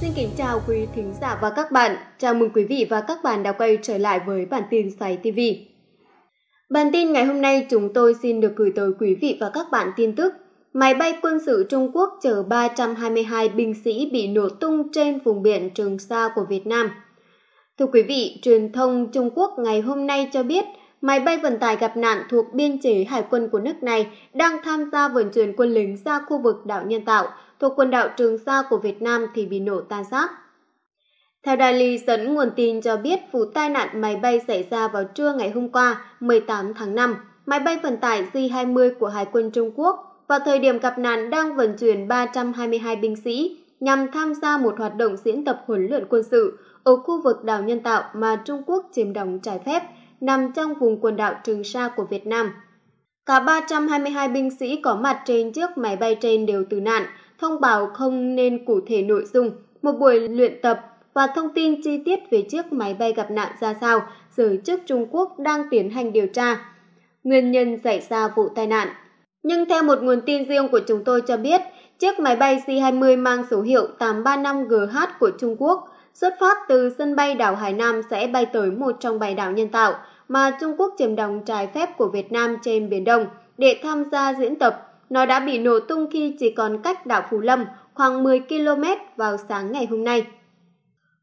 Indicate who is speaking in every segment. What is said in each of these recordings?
Speaker 1: Xin kính chào quý thính giả và các bạn. Chào mừng quý vị và các bạn đã quay trở lại với bản tin Xoáy TV. Bản tin ngày hôm nay chúng tôi xin được gửi tới quý vị và các bạn tin tức Máy bay quân sự Trung Quốc chở 322 binh sĩ bị nổ tung trên vùng biển Trường Sa của Việt Nam. Thưa quý vị, truyền thông Trung Quốc ngày hôm nay cho biết – máy bay vận tải gặp nạn thuộc biên chế hải quân của nước này đang tham gia vận chuyển quân lính ra khu vực đảo nhân tạo thuộc quần đảo Trường Sa của Việt Nam thì bị nổ tan xác. Theo Daily dẫn nguồn tin cho biết vụ tai nạn máy bay xảy ra vào trưa ngày hôm qua, 18 tháng 5. Máy bay vận tải J-20 của Hải quân Trung Quốc vào thời điểm gặp nạn đang vận chuyển 322 binh sĩ nhằm tham gia một hoạt động diễn tập huấn luyện quân sự ở khu vực đảo nhân tạo mà Trung Quốc chiếm đóng trái phép – nằm trong vùng quần đảo Trường Sa của Việt Nam. Cả 322 binh sĩ có mặt trên chiếc máy bay trên đều tử nạn, thông báo không nên cụ thể nội dung, một buổi luyện tập và thông tin chi tiết về chiếc máy bay gặp nạn ra sao, giới chức Trung Quốc đang tiến hành điều tra. Nguyên nhân xảy ra vụ tai nạn. Nhưng theo một nguồn tin riêng của chúng tôi cho biết, chiếc máy bay C-20 mang số hiệu 835GH của Trung Quốc xuất phát từ sân bay đảo Hải Nam sẽ bay tới một trong bài đảo nhân tạo – mà Trung Quốc chiếm đóng trái phép của Việt Nam trên Biển Đông để tham gia diễn tập. Nó đã bị nổ tung khi chỉ còn cách đảo Phú Lâm khoảng 10 km vào sáng ngày hôm nay.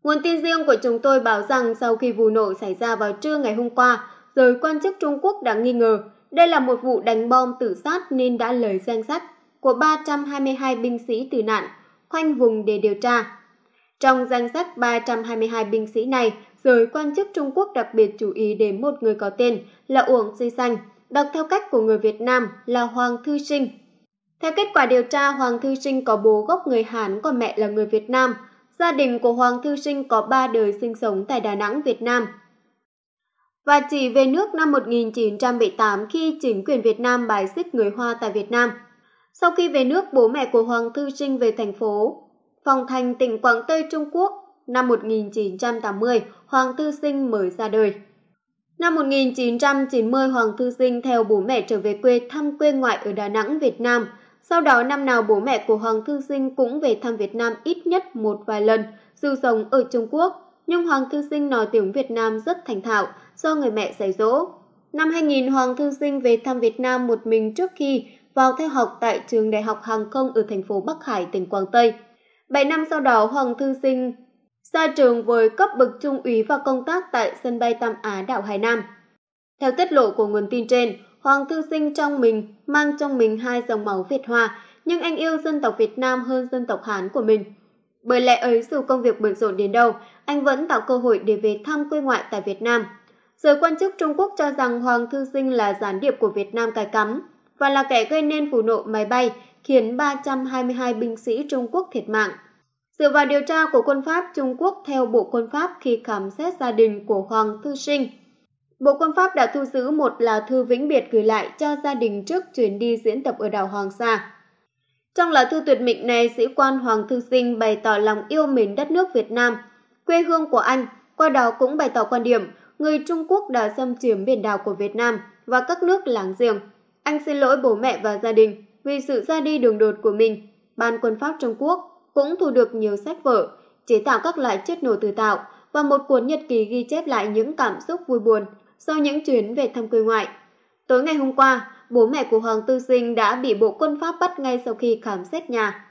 Speaker 1: Nguồn tin riêng của chúng tôi báo rằng sau khi vụ nổ xảy ra vào trưa ngày hôm qua, giới quan chức Trung Quốc đã nghi ngờ đây là một vụ đánh bom tự sát nên đã lời danh sách của 322 binh sĩ tử nạn khoanh vùng để điều tra. Trong danh sách 322 binh sĩ này rồi quan chức Trung Quốc đặc biệt chú ý đến một người có tên là Uổng Di Xanh, đọc theo cách của người Việt Nam là Hoàng Thư Sinh. Theo kết quả điều tra, Hoàng Thư Sinh có bố gốc người Hán còn mẹ là người Việt Nam. Gia đình của Hoàng Thư Sinh có ba đời sinh sống tại Đà Nẵng, Việt Nam. Và chỉ về nước năm 1978 khi chính quyền Việt Nam bài xích người Hoa tại Việt Nam. Sau khi về nước, bố mẹ của Hoàng Thư Sinh về thành phố Phong Thành, tỉnh Quảng Tây, Trung Quốc năm 1980 Hoàng Tư Sinh mới ra đời. Năm 1990, Hoàng Tư Sinh theo bố mẹ trở về quê thăm quê ngoại ở Đà Nẵng, Việt Nam. Sau đó năm nào bố mẹ của Hoàng Tư Sinh cũng về thăm Việt Nam ít nhất một vài lần, dù sống ở Trung Quốc. Nhưng Hoàng Tư Sinh nói tiếng Việt Nam rất thành thạo do người mẹ dạy dỗ. Năm 2000, Hoàng Tư Sinh về thăm Việt Nam một mình trước khi vào theo học tại trường Đại học Hàng không ở thành phố Bắc Hải, tỉnh Quảng Tây. 7 năm sau đó, Hoàng Thư Sinh ra trường với cấp bậc trung úy và công tác tại sân bay Tam Á đảo Hải Nam. Theo tiết lộ của nguồn tin trên, Hoàng Thư Sinh trong mình mang trong mình hai dòng máu Việt Hoa, nhưng anh yêu dân tộc Việt Nam hơn dân tộc Hán của mình. Bởi lẽ ấy dù công việc bận rộn đến đâu, anh vẫn tạo cơ hội để về thăm quê ngoại tại Việt Nam. Giới quan chức Trung Quốc cho rằng Hoàng Thư Sinh là gián điệp của Việt Nam cài cắm và là kẻ gây nên vụ nổ máy bay khiến 322 binh sĩ Trung Quốc thiệt mạng Dựa vào điều tra của quân Pháp Trung Quốc theo Bộ Quân Pháp khi khám xét gia đình của Hoàng Thư Sinh, Bộ Quân Pháp đã thu giữ một lá thư vĩnh biệt gửi lại cho gia đình trước chuyến đi diễn tập ở đảo Hoàng Sa. Trong lá thư tuyệt mệnh này, sĩ quan Hoàng Thư Sinh bày tỏ lòng yêu mến đất nước Việt Nam, quê hương của anh, qua đó cũng bày tỏ quan điểm người Trung Quốc đã xâm chiếm biển đảo của Việt Nam và các nước láng giềng. Anh xin lỗi bố mẹ và gia đình vì sự ra đi đường đột của mình. Ban quân Pháp Trung Quốc cũng thu được nhiều sách vở, chế tạo các loại chất nổ tự tạo và một cuốn nhật ký ghi chép lại những cảm xúc vui buồn sau những chuyến về thăm quê ngoại. Tối ngày hôm qua, bố mẹ của Hoàng Tư Sinh đã bị bộ quân Pháp bắt ngay sau khi khám xét nhà.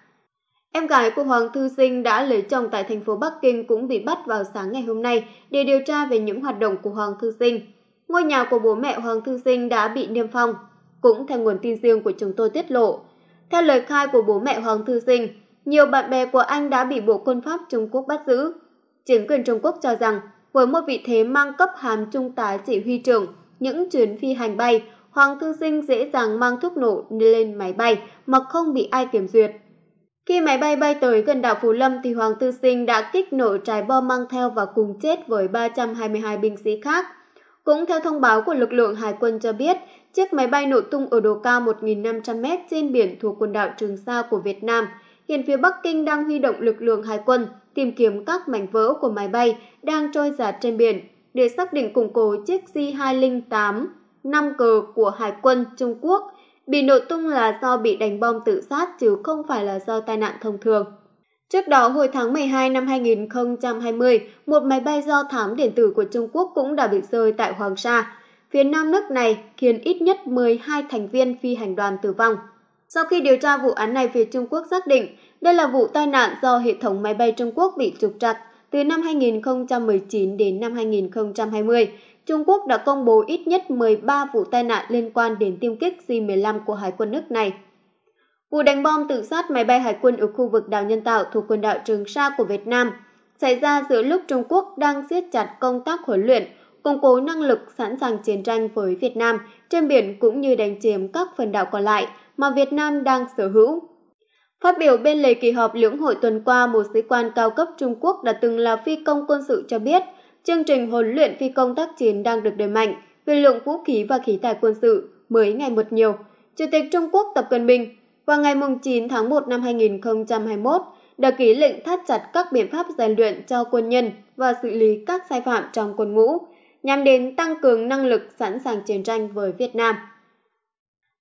Speaker 1: Em gái của Hoàng Tư Sinh đã lấy chồng tại thành phố Bắc Kinh cũng bị bắt vào sáng ngày hôm nay để điều tra về những hoạt động của Hoàng Tư Sinh. Ngôi nhà của bố mẹ Hoàng Tư Sinh đã bị niêm phong, cũng theo nguồn tin riêng của chúng tôi tiết lộ. Theo lời khai của bố mẹ Hoàng Tư Sinh, nhiều bạn bè của anh đã bị Bộ Quân Pháp Trung Quốc bắt giữ. Chính quyền Trung Quốc cho rằng, với một vị thế mang cấp hàm trung tá chỉ huy trưởng, những chuyến phi hành bay, Hoàng Thư Sinh dễ dàng mang thuốc nổ lên máy bay mà không bị ai kiểm duyệt. Khi máy bay bay tới gần đảo Phú Lâm thì Hoàng Tư Sinh đã kích nổ trái bom mang theo và cùng chết với 322 binh sĩ khác. Cũng theo thông báo của lực lượng Hải quân cho biết, chiếc máy bay nổ tung ở độ cao 1.500m trên biển thuộc quần đảo Trường Sa của Việt Nam – hiện phía Bắc Kinh đang huy động lực lượng hải quân tìm kiếm các mảnh vỡ của máy bay đang trôi giạt trên biển để xác định củng cố chiếc J-208 năm cờ của Hải quân Trung Quốc bị nổ tung là do bị đánh bom tự sát chứ không phải là do tai nạn thông thường. Trước đó, hồi tháng 12 năm 2020, một máy bay do thám điện tử của Trung Quốc cũng đã bị rơi tại Hoàng Sa, phía nam nước này khiến ít nhất 12 thành viên phi hành đoàn tử vong. Sau khi điều tra vụ án này, phía Trung Quốc xác định đây là vụ tai nạn do hệ thống máy bay Trung Quốc bị trục trặc từ năm 2019 đến năm 2020. Trung Quốc đã công bố ít nhất 13 vụ tai nạn liên quan đến tiêm kích J-15 của Hải quân nước này. Vụ đánh bom tự sát máy bay hải quân ở khu vực đảo nhân tạo thuộc quần đảo Trường Sa của Việt Nam xảy ra giữa lúc Trung Quốc đang siết chặt công tác huấn luyện, củng cố năng lực sẵn sàng chiến tranh với Việt Nam trên biển cũng như đánh chiếm các phần đảo còn lại mà Việt Nam đang sở hữu. Phát biểu bên lề kỳ họp lưỡng hội tuần qua, một sĩ quan cao cấp Trung Quốc đã từng là phi công quân sự cho biết, chương trình huấn luyện phi công tác chiến đang được đẩy mạnh về lượng vũ khí và khí tài quân sự mới ngày một nhiều. Chủ tịch Trung Quốc Tập Cận Bình vào ngày 9 tháng 1 năm 2021 đã ký lệnh thắt chặt các biện pháp rèn luyện cho quân nhân và xử lý các sai phạm trong quân ngũ, nhằm đến tăng cường năng lực sẵn sàng chiến tranh với Việt Nam.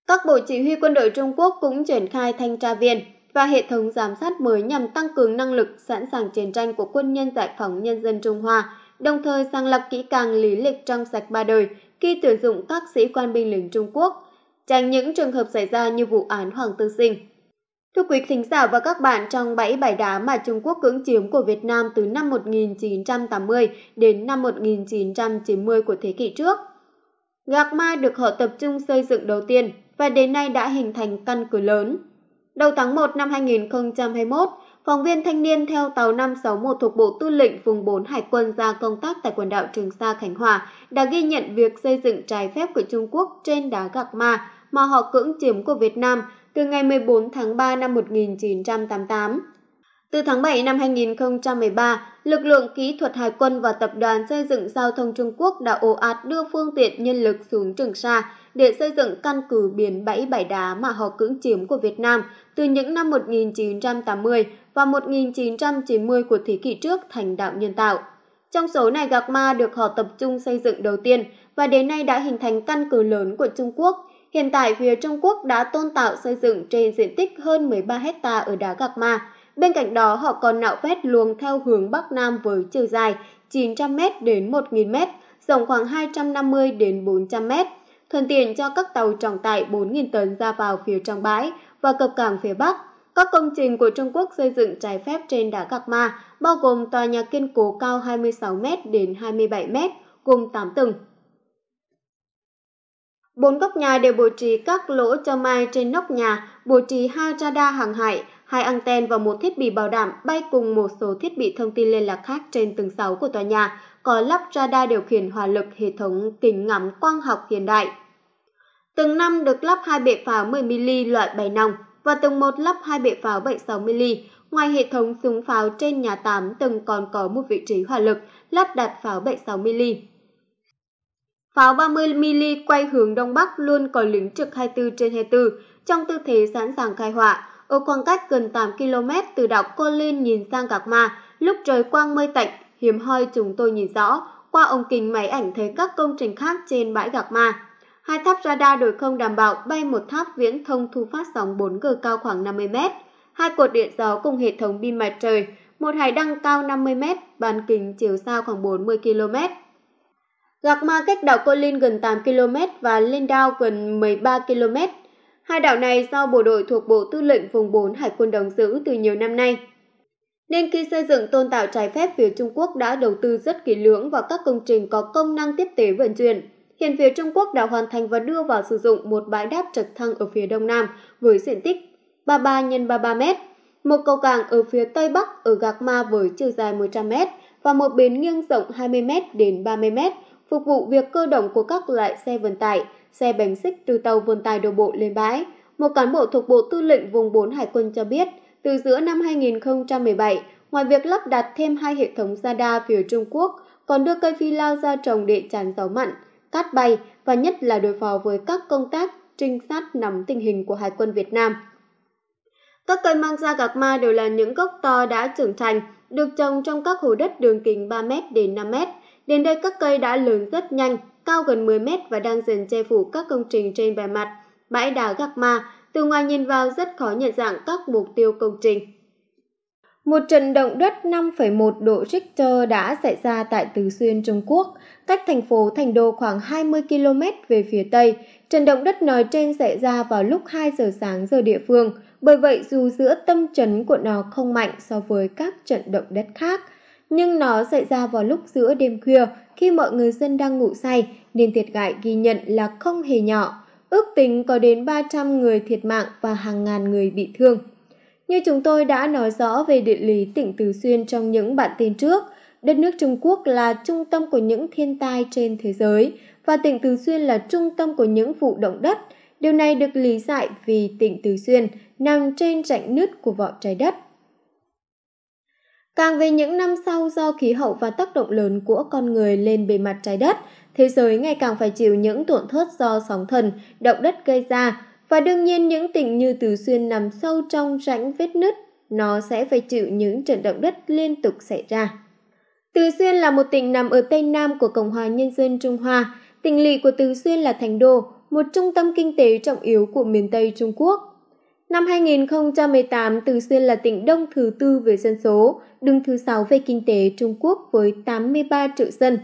Speaker 1: Các bộ chỉ huy quân đội Trung Quốc cũng triển khai thanh tra viên và hệ thống giám sát mới nhằm tăng cường năng lực sẵn sàng chiến tranh của quân nhân giải phóng nhân dân Trung Hoa, đồng thời sàng lọc kỹ càng lý lịch trong sạch ba đời khi tuyển dụng các sĩ quan binh lính Trung Quốc, tránh những trường hợp xảy ra như vụ án Hoàng Tư Sinh. Thưa quý thính giả và các bạn, trong bảy bãi đá mà Trung Quốc cưỡng chiếm của Việt Nam từ năm 1980 đến năm 1990 của thế kỷ trước, Gạc Ma được họ tập trung xây dựng đầu tiên và đến nay đã hình thành căn cứ lớn. Đầu tháng 1 năm 2021, phóng viên thanh niên theo tàu 561 thuộc Bộ Tư lệnh vùng 4 Hải quân ra công tác tại quần đảo Trường Sa Khánh Hòa đã ghi nhận việc xây dựng trái phép của Trung Quốc trên đá Gạc Ma mà họ cưỡng chiếm của Việt Nam từ ngày 14 tháng 3 năm 1988. Từ tháng 7 năm 2013, lực lượng kỹ thuật Hải quân và Tập đoàn Xây dựng Giao thông Trung Quốc đã ồ ạt đưa phương tiện nhân lực xuống Trường Sa để xây dựng căn cứ biển bãi bãi đá mà họ cưỡng chiếm của Việt Nam từ những năm 1980 và 1990 của thế kỷ trước thành đảo nhân tạo. Trong số này, Gạc Ma được họ tập trung xây dựng đầu tiên và đến nay đã hình thành căn cứ lớn của Trung Quốc. Hiện tại, phía Trung Quốc đã tôn tạo xây dựng trên diện tích hơn 13 hecta ở đá Gạc Ma, Bên cạnh đó, họ còn nạo vét luồng theo hướng Bắc Nam với chiều dài 900m đến 1.000m, rộng khoảng 250 đến 400m, thuận tiện cho các tàu trọng tải 4.000 tấn ra vào phía trong bãi và cập cảng phía Bắc. Các công trình của Trung Quốc xây dựng trái phép trên đá Gạc Ma bao gồm tòa nhà kiên cố cao 26m đến 27m, gồm 8 tầng. Bốn góc nhà đều bố trí các lỗ cho mai trên nóc nhà, bố trí hai radar hàng hải, hai anten và một thiết bị bảo đảm bay cùng một số thiết bị thông tin liên lạc khác trên tầng 6 của tòa nhà có lắp radar điều khiển hỏa lực hệ thống kính ngắm quang học hiện đại. Tầng 5 được lắp hai bệ pháo 10mm loại 7 nòng và tầng 1 lắp hai bệ pháo 76mm. Ngoài hệ thống súng pháo trên nhà 8 tầng còn có một vị trí hỏa lực lắp đặt pháo 76mm. Pháo 30mm quay hướng Đông Bắc luôn có lính trực 24 trên 24 trong tư thế sẵn sàng khai hỏa ở khoảng cách gần 8 km từ đảo Colin nhìn sang Gạc Ma, lúc trời quang mây tạnh, hiếm hoi chúng tôi nhìn rõ, qua ống kính máy ảnh thấy các công trình khác trên bãi Gạc Ma. Hai tháp radar đối không đảm bảo bay một tháp viễn thông thu phát sóng 4G cao khoảng 50 m, hai cột điện gió cùng hệ thống pin mặt trời, một hải đăng cao 50 m, bán kính chiều xa khoảng 40 km. Gạc Ma cách đảo Colin gần 8 km và Lindau gần 13 km. Hai đảo này do bộ đội thuộc Bộ Tư lệnh Vùng 4 Hải quân đóng giữ từ nhiều năm nay. Nên khi xây dựng tôn tạo trái phép, phía Trung Quốc đã đầu tư rất kỹ lưỡng vào các công trình có công năng tiếp tế vận chuyển. Hiện phía Trung Quốc đã hoàn thành và đưa vào sử dụng một bãi đáp trực thăng ở phía đông nam với diện tích 33 x 33 m, một cầu cảng ở phía tây bắc ở Gạc Ma với chiều dài 100 m và một bến nghiêng rộng 20 m đến 30 m phục vụ việc cơ động của các loại xe vận tải, xe bánh xích từ tàu vườn tài đổ bộ lên bãi. Một cán bộ thuộc Bộ Tư lệnh Vùng 4 Hải quân cho biết, từ giữa năm 2017, ngoài việc lắp đặt thêm hai hệ thống radar phía Trung Quốc, còn đưa cây phi lao ra trồng để chắn gió mặn, cát bay và nhất là đối phó với các công tác trinh sát nắm tình hình của Hải quân Việt Nam. Các cây mang ra gạc ma đều là những gốc to đã trưởng thành, được trồng trong các hồ đất đường kính 3m đến 5m. Đến đây các cây đã lớn rất nhanh, cao gần 10 mét và đang dần che phủ các công trình trên bề mặt, bãi đá gạc ma, từ ngoài nhìn vào rất khó nhận dạng các mục tiêu công trình. Một trận động đất 5,1 độ Richter đã xảy ra tại Từ Xuyên, Trung Quốc, cách thành phố Thành Đô khoảng 20 km về phía Tây. Trận động đất nói trên xảy ra vào lúc 2 giờ sáng giờ địa phương, bởi vậy dù giữa tâm chấn của nó không mạnh so với các trận động đất khác – nhưng nó xảy ra vào lúc giữa đêm khuya khi mọi người dân đang ngủ say nên thiệt hại ghi nhận là không hề nhỏ. Ước tính có đến 300 người thiệt mạng và hàng ngàn người bị thương. Như chúng tôi đã nói rõ về địa lý tỉnh Từ Xuyên trong những bản tin trước, đất nước Trung Quốc là trung tâm của những thiên tai trên thế giới và tỉnh Từ Xuyên là trung tâm của những vụ động đất. Điều này được lý giải vì tỉnh Từ Xuyên nằm trên rãnh nứt của vỏ trái đất Càng về những năm sau do khí hậu và tác động lớn của con người lên bề mặt trái đất, thế giới ngày càng phải chịu những tổn thất do sóng thần, động đất gây ra, và đương nhiên những tỉnh như Từ Xuyên nằm sâu trong rãnh vết nứt, nó sẽ phải chịu những trận động đất liên tục xảy ra. Từ Xuyên là một tỉnh nằm ở Tây Nam của Cộng hòa Nhân dân Trung Hoa. Tỉnh lỵ của Từ Xuyên là Thành Đô, một trung tâm kinh tế trọng yếu của miền Tây Trung Quốc. Năm 2018, Từ Xuyên là tỉnh đông thứ tư về dân số, đứng thứ sáu về kinh tế Trung Quốc với 83 triệu dân,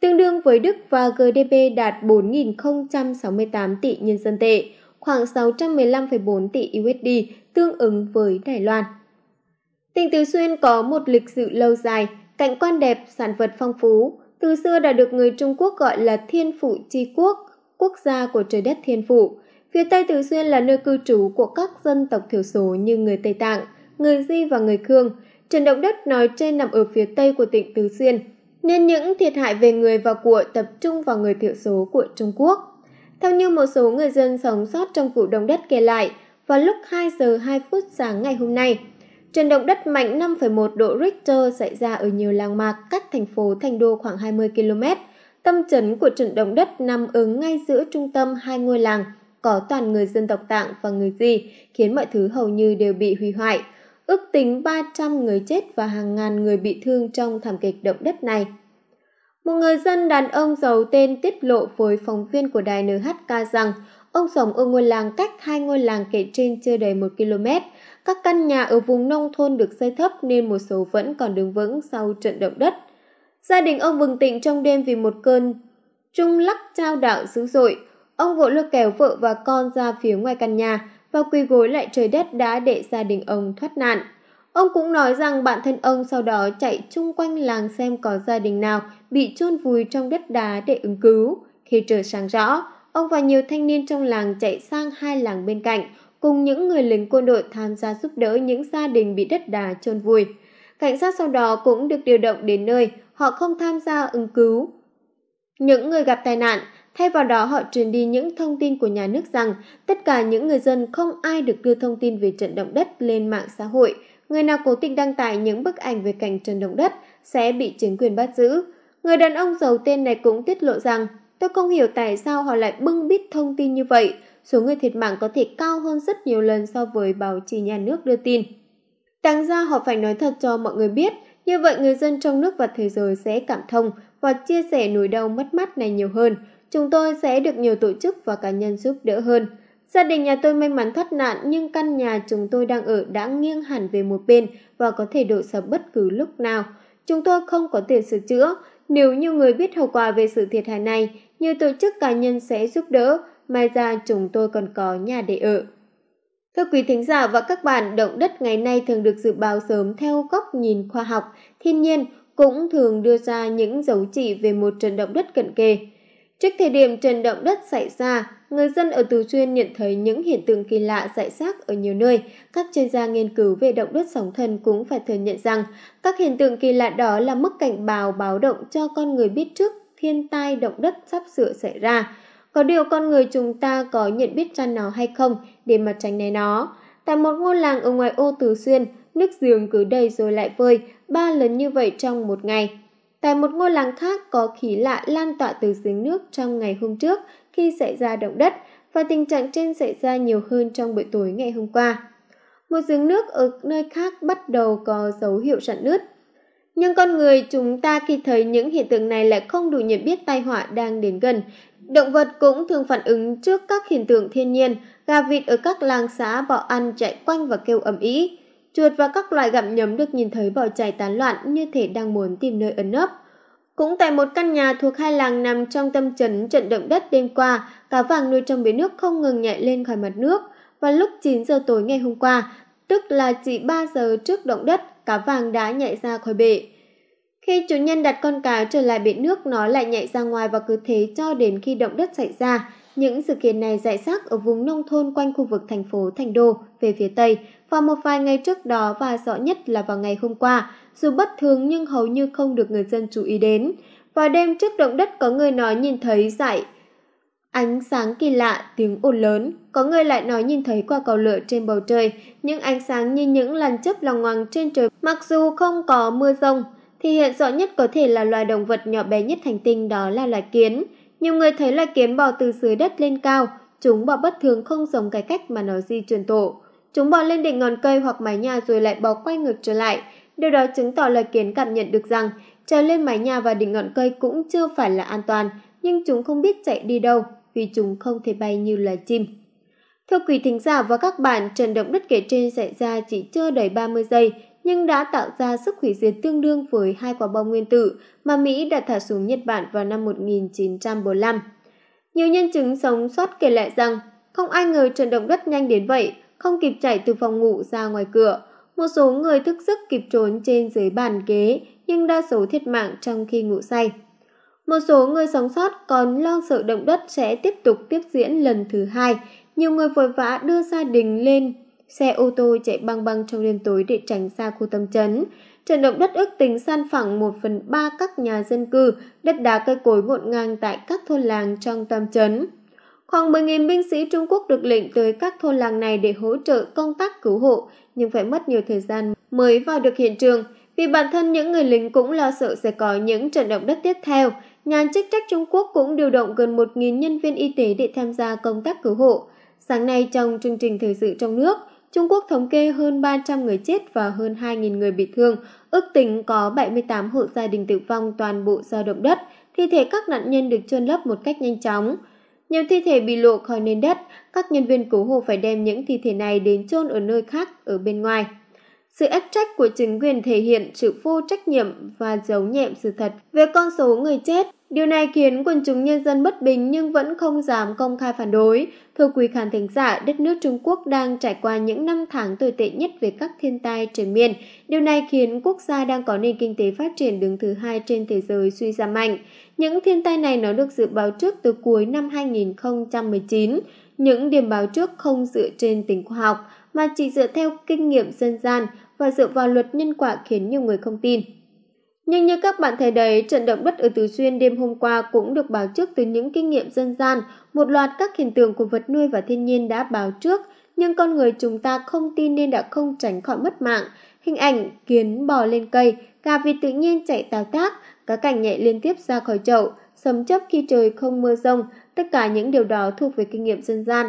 Speaker 1: tương đương với Đức và GDP đạt 4.068 tỷ nhân dân tệ, khoảng 615,4 tỷ USD, tương ứng với Đài Loan. Tỉnh Tứ Xuyên có một lịch sử lâu dài, cảnh quan đẹp, sản vật phong phú. Từ xưa đã được người Trung Quốc gọi là Thiên Phụ Chi Quốc, quốc gia của trời đất Thiên Phụ. Phía Tây Tứ Xuyên là nơi cư trú của các dân tộc thiểu số như người Tây Tạng, người Di và người Khương. Trận động đất nói trên nằm ở phía Tây của tỉnh Tứ Xuyên, nên những thiệt hại về người và của tập trung vào người thiểu số của Trung Quốc. Theo như một số người dân sống sót trong vụ động đất kể lại, vào lúc 2 giờ 2 phút sáng ngày hôm nay, trận động đất mạnh 5,1 độ Richter xảy ra ở nhiều làng mạc cách thành phố Thành Đô khoảng 20 km. Tâm chấn của trận động đất nằm ở ngay giữa trung tâm hai ngôi làng – có toàn người dân tộc Tạng và người gì khiến mọi thứ hầu như đều bị hủy hoại. Ước tính 300 người chết và hàng ngàn người bị thương trong thảm kịch động đất này. Một người dân đàn ông giàu tên tiết lộ với phóng viên của đài NHK rằng ông sống ở ngôi làng cách hai ngôi làng kể trên chưa đầy một km. Các căn nhà ở vùng nông thôn được xây thấp nên một số vẫn còn đứng vững sau trận động đất. Gia đình ông bừng tỉnh trong đêm vì một cơn trung lắc trao đảo dữ dội. Ông vội lôi kéo vợ và con ra phía ngoài căn nhà và quỳ gối lại trời đất đã để gia đình ông thoát nạn. Ông cũng nói rằng bạn thân ông sau đó chạy chung quanh làng xem có gia đình nào bị chôn vùi trong đất đá để ứng cứu. Khi trời sáng rõ, ông và nhiều thanh niên trong làng chạy sang hai làng bên cạnh cùng những người lính quân đội tham gia giúp đỡ những gia đình bị đất đá chôn vùi. Cảnh sát sau đó cũng được điều động đến nơi, họ không tham gia ứng cứu. Những người gặp tai nạn Thay vào đó họ truyền đi những thông tin của nhà nước rằng tất cả những người dân không ai được đưa thông tin về trận động đất lên mạng xã hội. Người nào cố tình đăng tải những bức ảnh về cảnh trận động đất sẽ bị chính quyền bắt giữ. Người đàn ông giàu tên này cũng tiết lộ rằng Tôi không hiểu tại sao họ lại bưng bít thông tin như vậy. Số người thiệt mạng có thể cao hơn rất nhiều lần so với báo chí nhà nước đưa tin. Đáng ra họ phải nói thật cho mọi người biết, như vậy người dân trong nước và thế giới sẽ cảm thông và chia sẻ nỗi đau mất mát này nhiều hơn chúng tôi sẽ được nhiều tổ chức và cá nhân giúp đỡ hơn. Gia đình nhà tôi may mắn thoát nạn nhưng căn nhà chúng tôi đang ở đã nghiêng hẳn về một bên và có thể đổ sập bất cứ lúc nào. Chúng tôi không có tiền sửa chữa. Nếu nhiều người biết hậu quả về sự thiệt hại này, nhiều tổ chức cá nhân sẽ giúp đỡ. mai ra chúng tôi còn có nhà để ở. Thưa quý thính giả và các bạn, động đất ngày nay thường được dự báo sớm theo góc nhìn khoa học, thiên nhiên cũng thường đưa ra những dấu chỉ về một trận động đất cận kề. Trước thời điểm trận động đất xảy ra, người dân ở Từ Xuyên nhận thấy những hiện tượng kỳ lạ rải rác ở nhiều nơi. Các chuyên gia nghiên cứu về động đất sóng thần cũng phải thừa nhận rằng các hiện tượng kỳ lạ đó là mức cảnh báo báo động cho con người biết trước thiên tai động đất sắp sửa xảy ra. Có điều con người chúng ta có nhận biết cho nó hay không để mà tránh né nó. Tại một ngôi làng ở ngoài ô Từ Xuyên, nước giường cứ đầy rồi lại vơi, ba lần như vậy trong một ngày. Tại một ngôi làng khác có khí lạ lan tỏa từ giếng nước trong ngày hôm trước khi xảy ra động đất và tình trạng trên xảy ra nhiều hơn trong buổi tối ngày hôm qua. Một giếng nước ở nơi khác bắt đầu có dấu hiệu sạn nứt. Nhưng con người chúng ta khi thấy những hiện tượng này lại không đủ nhận biết tai họa đang đến gần. Động vật cũng thường phản ứng trước các hiện tượng thiên nhiên, gà vịt ở các làng xã bỏ ăn chạy quanh và kêu ầm ĩ chuột và các loài gặm nhấm được nhìn thấy bỏ chạy tán loạn như thể đang muốn tìm nơi ẩn nấp. Cũng tại một căn nhà thuộc hai làng nằm trong tâm trấn trận động đất đêm qua, cá vàng nuôi trong bể nước không ngừng nhảy lên khỏi mặt nước. Và lúc 9 giờ tối ngày hôm qua, tức là chỉ 3 giờ trước động đất, cá vàng đã nhảy ra khỏi bể. Khi chủ nhân đặt con cá trở lại bể nước, nó lại nhảy ra ngoài và cứ thế cho đến khi động đất xảy ra. Những sự kiện này giải rác ở vùng nông thôn quanh khu vực thành phố Thành Đô về phía Tây, vào một vài ngày trước đó và rõ nhất là vào ngày hôm qua, dù bất thường nhưng hầu như không được người dân chú ý đến. Vào đêm trước động đất có người nói nhìn thấy dại Ánh sáng kỳ lạ, tiếng ồn lớn, có người lại nói nhìn thấy qua cầu lửa trên bầu trời, những ánh sáng như những lần chớp lòng ngoằng trên trời. Mặc dù không có mưa rông, thì hiện rõ nhất có thể là loài động vật nhỏ bé nhất hành tinh đó là loài kiến. Nhiều người thấy loài kiến bò từ dưới đất lên cao, chúng bò bất thường không giống cái cách mà nó di truyền tổ. Chúng bò lên đỉnh ngọn cây hoặc mái nhà rồi lại bò quay ngược trở lại. Điều đó chứng tỏ là kiến cảm nhận được rằng trèo lên mái nhà và đỉnh ngọn cây cũng chưa phải là an toàn, nhưng chúng không biết chạy đi đâu vì chúng không thể bay như là chim. Thưa quý thính giả và các bạn, trận động đất kể trên xảy ra chỉ chưa đầy 30 giây nhưng đã tạo ra sức hủy diệt tương đương với hai quả bom nguyên tử mà Mỹ đã thả xuống Nhật Bản vào năm 1945. Nhiều nhân chứng sống sót kể lại rằng không ai ngờ trận động đất nhanh đến vậy, không kịp chạy từ phòng ngủ ra ngoài cửa. Một số người thức giấc kịp trốn trên dưới bàn ghế, nhưng đa số thiệt mạng trong khi ngủ say. Một số người sống sót còn lo sợ động đất sẽ tiếp tục tiếp diễn lần thứ hai. Nhiều người vội vã đưa gia đình lên xe ô tô chạy băng băng trong đêm tối để tránh xa khu tâm chấn. Trận động đất ước tính san phẳng 1 phần 3 các nhà dân cư, đất đá cây cối ngộn ngang tại các thôn làng trong tâm chấn. Khoảng 10.000 binh sĩ Trung Quốc được lệnh tới các thôn làng này để hỗ trợ công tác cứu hộ, nhưng phải mất nhiều thời gian mới vào được hiện trường, vì bản thân những người lính cũng lo sợ sẽ có những trận động đất tiếp theo. Nhà chức trách Trung Quốc cũng điều động gần 1.000 nhân viên y tế để tham gia công tác cứu hộ. Sáng nay trong chương trình thời sự trong nước, Trung Quốc thống kê hơn 300 người chết và hơn 2.000 người bị thương, ước tính có 78 hộ gia đình tử vong toàn bộ do động đất, thi thể các nạn nhân được chôn lấp một cách nhanh chóng. Nhiều thi thể bị lộ khỏi nền đất, các nhân viên cứu hộ phải đem những thi thể này đến chôn ở nơi khác ở bên ngoài. Sự ép trách của chính quyền thể hiện sự vô trách nhiệm và giấu nhẹm sự thật về con số người chết Điều này khiến quần chúng nhân dân bất bình nhưng vẫn không dám công khai phản đối. Thưa quý khán thính giả, đất nước Trung Quốc đang trải qua những năm tháng tồi tệ nhất về các thiên tai trên miền. Điều này khiến quốc gia đang có nền kinh tế phát triển đứng thứ hai trên thế giới suy giảm mạnh. Những thiên tai này nó được dự báo trước từ cuối năm 2019. Những điểm báo trước không dựa trên tính khoa học mà chỉ dựa theo kinh nghiệm dân gian và dựa vào luật nhân quả khiến nhiều người không tin. Nhưng như các bạn thấy đấy, trận động đất ở Từ Xuyên đêm hôm qua cũng được báo trước từ những kinh nghiệm dân gian, một loạt các hiện tượng của vật nuôi và thiên nhiên đã báo trước, nhưng con người chúng ta không tin nên đã không tránh khỏi mất mạng. Hình ảnh kiến bò lên cây, gà vịt tự nhiên chạy tào tác, cá cảnh nhẹ liên tiếp ra khỏi chậu, sấm chớp khi trời không mưa rông, tất cả những điều đó thuộc về kinh nghiệm dân gian.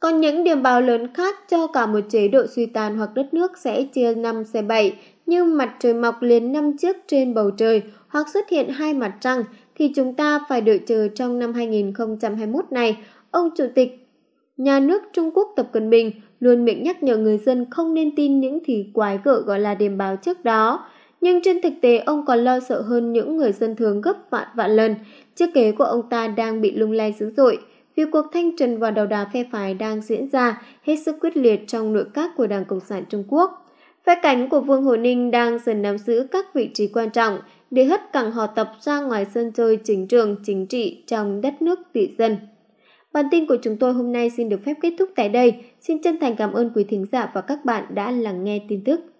Speaker 1: Còn những điểm báo lớn khác cho cả một chế độ suy tàn hoặc đất nước sẽ chia 5 xe 7, như mặt trời mọc liền năm chiếc trên bầu trời hoặc xuất hiện hai mặt trăng thì chúng ta phải đợi chờ trong năm 2021 này, ông chủ tịch nhà nước Trung Quốc Tập Cận Bình luôn miệng nhắc nhở người dân không nên tin những thì quái gở gọi là điềm báo trước đó. Nhưng trên thực tế ông còn lo sợ hơn những người dân thường gấp vạn vạn lần. Chiếc kế của ông ta đang bị lung lay dữ dội vì cuộc thanh trần và đầu đà phe phái đang diễn ra hết sức quyết liệt trong nội các của Đảng Cộng sản Trung Quốc. Phe cánh của Vương Hồ Ninh đang dần nắm giữ các vị trí quan trọng để hất cẳng họ tập ra ngoài sân chơi chính trường chính trị trong đất nước tỷ dân. Bản tin của chúng tôi hôm nay xin được phép kết thúc tại đây. Xin chân thành cảm ơn quý thính giả và các bạn đã lắng nghe tin tức.